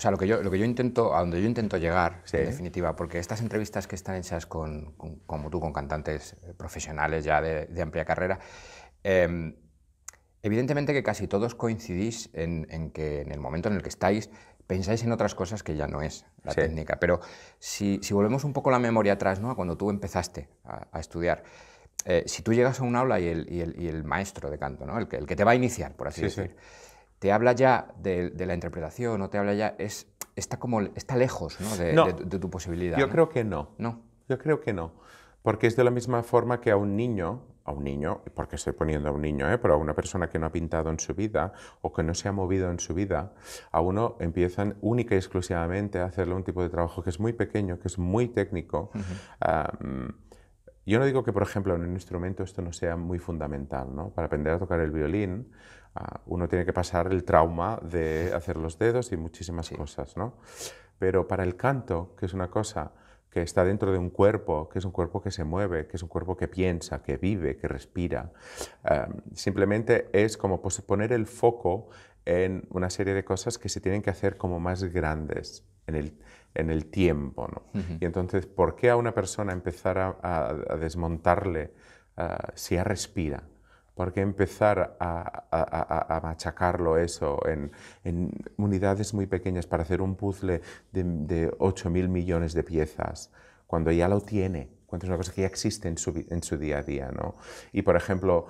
O sea, lo que yo, lo que yo intento, a donde yo intento llegar, en definitiva, porque estas entrevistas que están hechas con, como tú, con cantantes eh, profesionales ya de, amplia carrera, em, evidentemente que casi todos coincidís en, que en el momento en el que estáis pensáis en otras cosas que ya no es la técnica. Pero si, si, volvemos un poco la memoria atrás, ¿no? A cuando tú empezaste a, estudiar, eh, si tú llegas a un aula y el, y el, y el maestro de canto, ¿no? El que, el que, te va a iniciar, por así decirlo, decir te habla ya de, la interpretación, o te habla ya, es, está, como, está lejos ¿no? De, tu posibilidad. Yo creo que no. No. Yo creo que no. Porque es de la misma forma que a un niño, a un niño, porque estoy poniendo a un niño, ¿eh? pero a una persona que no ha pintado en su vida o que no se ha movido en su vida, a uno empiezan única y exclusivamente a hacerle un tipo de trabajo que es muy pequeño, que es muy técnico yo no digo que, por ejemplo, en un instrumento esto no sea muy fundamental, ¿no? Para aprender a tocar el violín, ah, uno tiene que pasar el trauma de hacer los dedos y muchísimas cosas, ¿no? Pero para el canto, que es una cosa que está dentro de un cuerpo, que es un cuerpo que se mueve, que es un cuerpo que piensa, que vive, que respira, em, simplemente es como poner el foco en una serie de cosas que se tienen que hacer como más grandes en el en el tiempo. ¿no? Y entonces, ¿por qué a una persona empezar a, desmontarle si ya respira? ¿Por qué empezar a, machacarlo eso en, unidades muy pequeñas para hacer un puzzle de, de mil millones de piezas cuando ya lo tiene? Cuando es una cosa que ya existe en su, día a día, ¿no? Y, por ejemplo,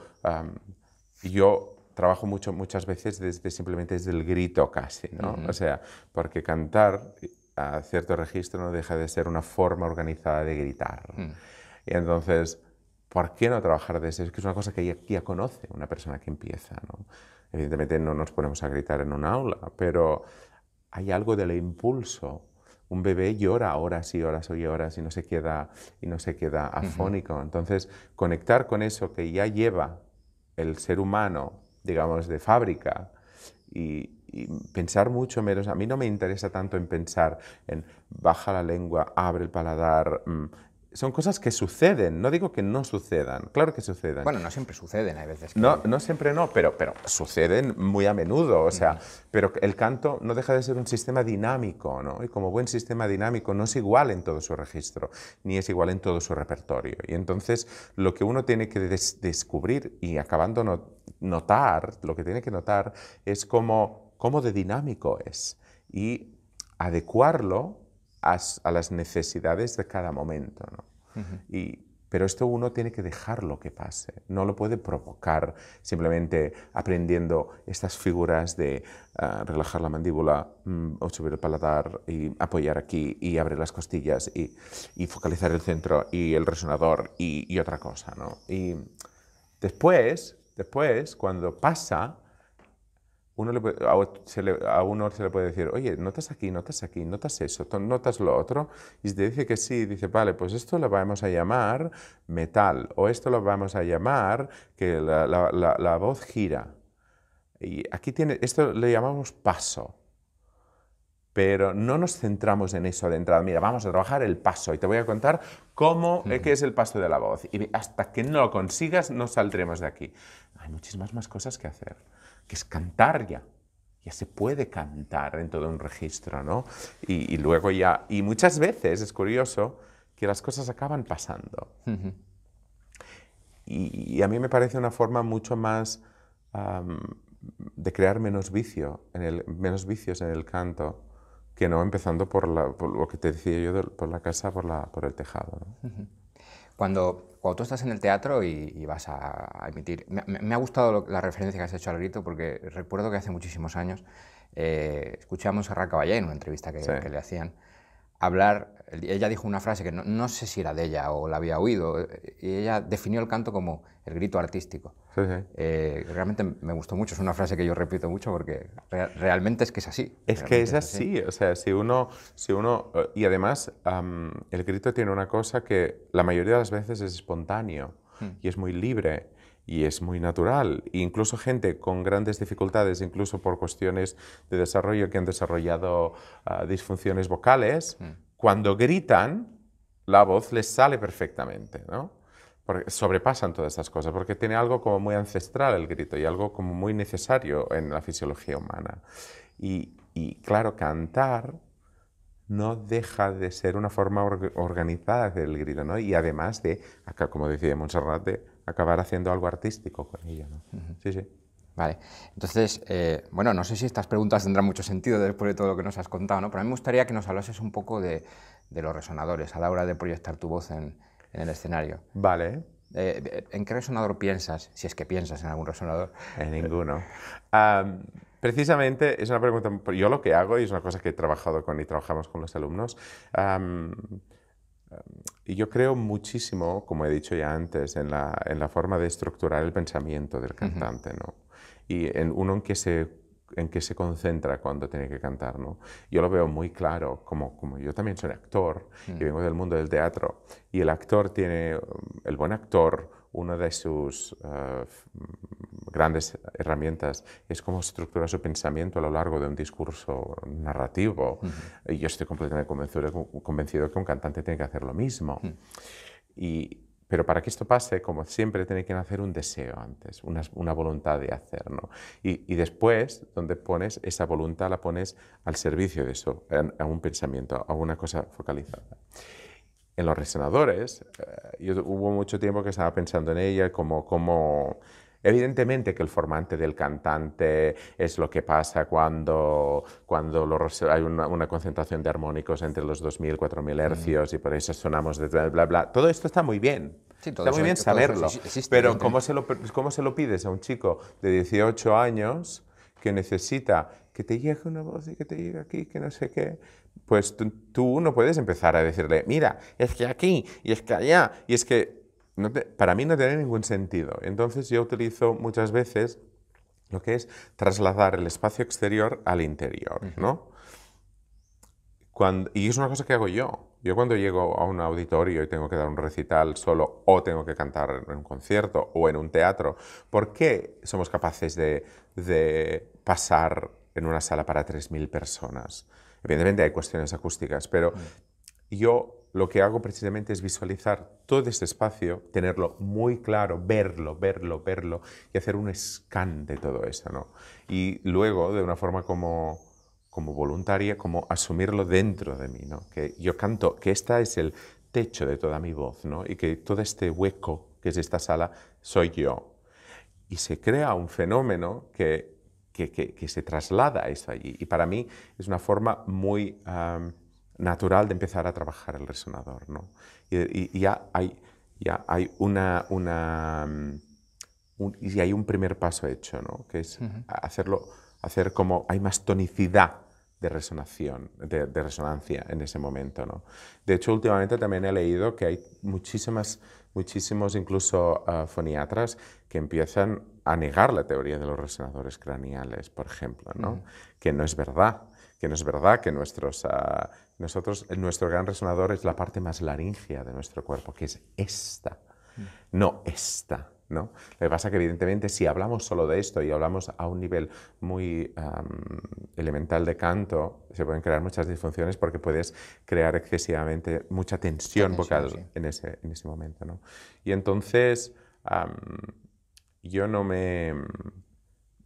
yo trabajo mucho, muchas veces desde, simplemente desde el grito casi, ¿no? O sea, porque cantar cierto registro no deja de ser una forma organizada de gritar. Mm. Y entonces, ¿por qué no trabajar de eso? Es que es una cosa que ya, conoce una persona que empieza. Evidentemente no nos ponemos a gritar en un aula, pero hay algo del impulso. Un bebé llora horas y horas y horas y no se queda, y no se queda afónico. Entonces, conectar con eso que ya lleva el ser humano, digamos, de fábrica y, y pensar mucho menos. A mí no me interesa tanto en pensar en baja la lengua, abre el paladar. Mm, son cosas que suceden, no digo que no sucedan, claro que suceden. Bueno, no siempre suceden, hay veces que... No, no siempre no, pero, pero suceden muy a menudo, o sea, pero el canto no deja de ser un sistema dinámico, ¿no? Y como buen sistema dinámico no es igual en todo su registro, ni es igual en todo su repertorio. Y entonces lo que uno tiene que descubrir y acabando no notar, lo que tiene que notar es como cómo de dinámico es y adecuarlo a, las necesidades de cada momento. ¿no? y, pero esto uno tiene que dejarlo que pase, no lo puede provocar simplemente aprendiendo estas figuras de ah, relajar la mandíbula, mm, o subir el paladar y apoyar aquí y abrir las costillas y, focalizar el centro y el resonador y, y otra cosa. ¿no? Y después, después, cuando pasa, a, uno se le puede decir, oye, notas aquí, notas aquí, notas eso, notas lo otro, y si te dice que sí, dice, vale, pues esto lo vamos a llamar metal, o esto lo vamos a llamar que la voz gira. Y aquí tiene, esto le llamamos paso pero no nos centramos en eso de entrada. Mira, vamos a trabajar el paso y te voy a contar cómo, eh, es el paso de la voz. Y hasta que no lo consigas, no saldremos de aquí. Hay muchísimas más cosas que hacer, que es cantar ya. Ya se puede cantar en todo un registro, ¿no? Y, luego ya... Y muchas veces, es curioso, que las cosas acaban pasando. y, a mí me parece una forma mucho más... de crear menos, vicio en menos vicios en el canto, que no empezando por, lo que te decía yo, por la casa, por, la, por el tejado. Cuando, cuando tú estás en el teatro y, vas a, emitir, me, ha gustado la referencia que has hecho al grito porque recuerdo que hace muchísimos años eh, escuchamos a Racaballé en una entrevista que le hacían hablar ella dijo una frase que no, no, sé si era de ella o la había oído, y ella definió el canto como el grito artístico. Eh, realmente me gustó mucho, es una frase que yo repito mucho porque realmente es que es así. Es que es, así. o sea, si uno... Si uno eh, y además, el grito tiene una cosa que la mayoría de las veces es espontáneo hmm. y es muy libre y es muy natural. E incluso gente con grandes dificultades, incluso por cuestiones de desarrollo que han desarrollado ah, disfunciones vocales, hmm. Cuando gritan, la voz les sale perfectamente, ¿no? Porque sobrepasan todas estas cosas, porque tiene algo como muy ancestral el grito y algo como muy necesario en la fisiología humana. Y, claro, cantar no deja de ser una forma organizada del grito, ¿no? Y además de, como decía Montserrat, acabar haciendo algo artístico con ella, ¿no? Sí, sí. Vale. Entonces, eh, bueno, no sé si estas preguntas tendrán mucho sentido después de todo lo que nos has contado, ¿no? Pero a mí me gustaría que nos hablases un poco de, los resonadores a la hora de proyectar tu voz en, el escenario. Vale. Eh, eh, ¿En qué resonador piensas? Si es que piensas en algún resonador. En ninguno. precisamente es una pregunta, yo lo que hago y es una cosa que he trabajado con y trabajamos con los alumnos. Y yo creo muchísimo, como he dicho ya antes, en la, en la forma de estructurar el pensamiento del cantante, ¿no? Y en uno en que se en qué se concentra cuando tiene que cantar. ¿no? Yo lo veo muy claro, como, como yo también soy actor y mm. vengo del mundo del teatro, y el actor tiene, el buen actor, una de sus eh, grandes herramientas, es cómo estructura su pensamiento a lo largo de un discurso narrativo. Y yo estoy completamente convencido, convencido, que un cantante tiene que hacer lo mismo. pero para que esto pase, como siempre, tiene que nacer un deseo antes, una, voluntad de hacerlo. Y, después, donde pones esa voluntad, la pones al servicio de eso, a, un pensamiento, a una cosa focalizada en los resonadores, eh, hubo mucho tiempo que estaba pensando en ella, como, como Evidentemente que el formante del cantante es lo que pasa cuando, cuando hay una, concentración de armónicos entre los 2.000, 4.000 mm. hercios y por eso sonamos de bla, bla, bla. Todo esto está muy bien. está muy bien saberlo. pero ¿cómo se, lo, ¿cómo se lo pides a un chico de 18 años que necesita que te llegue una voz y que te llegue aquí, que no sé qué? Pues tú no puedes empezar a decirle, mira, es que aquí y es que allá y es que para mí no tiene ningún sentido. Entonces yo utilizo muchas veces lo que es trasladar el espacio exterior al interior, ¿no? y es una cosa que hago yo. Yo cuando llego a un auditorio y tengo que dar un recital solo o tengo que cantar en un concierto o en un teatro, ¿por qué somos capaces de, pasar en una sala para 3.000 personas? Evidentemente hay cuestiones acústicas, pero mm. yo lo que hago precisamente es visualizar todo este espacio, tenerlo muy claro, verlo, verlo, verlo y hacer un scan de todo eso, ¿no? Y luego, de una forma como, como voluntaria, como asumirlo dentro de mí, ¿no? Que yo canto, que esta es el techo de toda mi voz, ¿no? Y que todo este hueco que es esta sala soy yo. Y se crea un fenómeno que, que, que, se traslada eso allí. Y para mí es una forma muy natural de empezar a trabajar el resonador. Y, ya hay, una, mm, un, y hay un primer paso hecho, que es hacerlo, hacer como hay más tonicidad de, resonación, de, resonancia en ese momento. De hecho, últimamente también he leído que hay muchísimas, muchísimos incluso ah, foniatras que empiezan a negar la teoría de los resonadores craneales, por ejemplo, que no es verdad que no es verdad que nuestros, ah, nosotros, nuestro gran resonador es la parte más laringea de nuestro cuerpo, que es esta, mm. no esta. ¿no? Lo que pasa que evidentemente si hablamos solo de esto y hablamos a un nivel muy elemental de canto, se pueden crear muchas disfunciones porque puedes crear excesivamente mucha tensión, vocal en, ese, en, ese, momento. Y entonces yo no me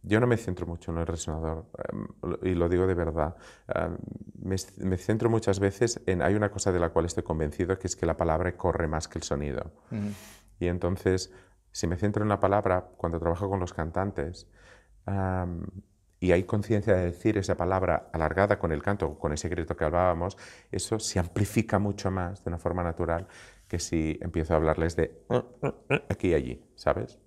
yo no me centro mucho en el resonador, em, y lo digo de verdad. Em, me, centro muchas veces en, hay una cosa de la cual estoy convencido, que es que la palabra corre más que el sonido. Y entonces, si me centro en la palabra, cuando trabajo con los cantantes, em, y hay conciencia de decir esa palabra alargada con el canto, con ese grito que hablábamos, eso se amplifica mucho más de una forma natural que si empiezo a hablarles de aquí y allí, ¿sabes?